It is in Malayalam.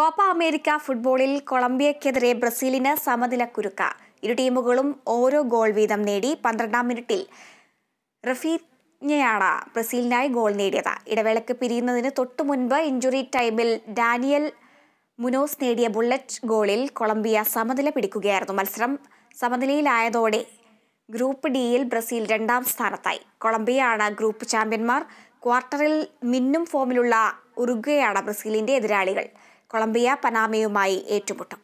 കോപ്പ അമേരിക്ക ഫുട്ബോളിൽ കൊളംബിയക്കെതിരെ ബ്രസീലിന് സമനില കുരുക്ക ഇരു ടീമുകളും ഓരോ ഗോൾ വീതം നേടി പന്ത്രണ്ടാം മിനിറ്റിൽ റഫീഞ്ഞയാണ് ബ്രസീലിനായി ഗോൾ നേടിയത് ഇടവേളയ്ക്ക് പിരിയുന്നതിന് തൊട്ടു മുൻപ് ഇഞ്ചുറി ടൈമിൽ ഡാനിയൽ മുനോസ് നേടിയ ബുള്ളറ്റ് ഗോളിൽ കൊളംബിയ സമനില പിടിക്കുകയായിരുന്നു മത്സരം സമനിലയിലായതോടെ ഗ്രൂപ്പ് ഡിയിൽ ബ്രസീൽ രണ്ടാം സ്ഥാനത്തായി കൊളംബിയയാണ് ഗ്രൂപ്പ് ചാമ്പ്യന്മാർ ക്വാർട്ടറിൽ മിന്നും ഫോമിലുള്ള ഉറുഗ്വയാണ് ബ്രസീലിന്റെ എതിരാളികൾ കൊളംബിയ പനാമയുമായി ഏറ്റുമുട്ടും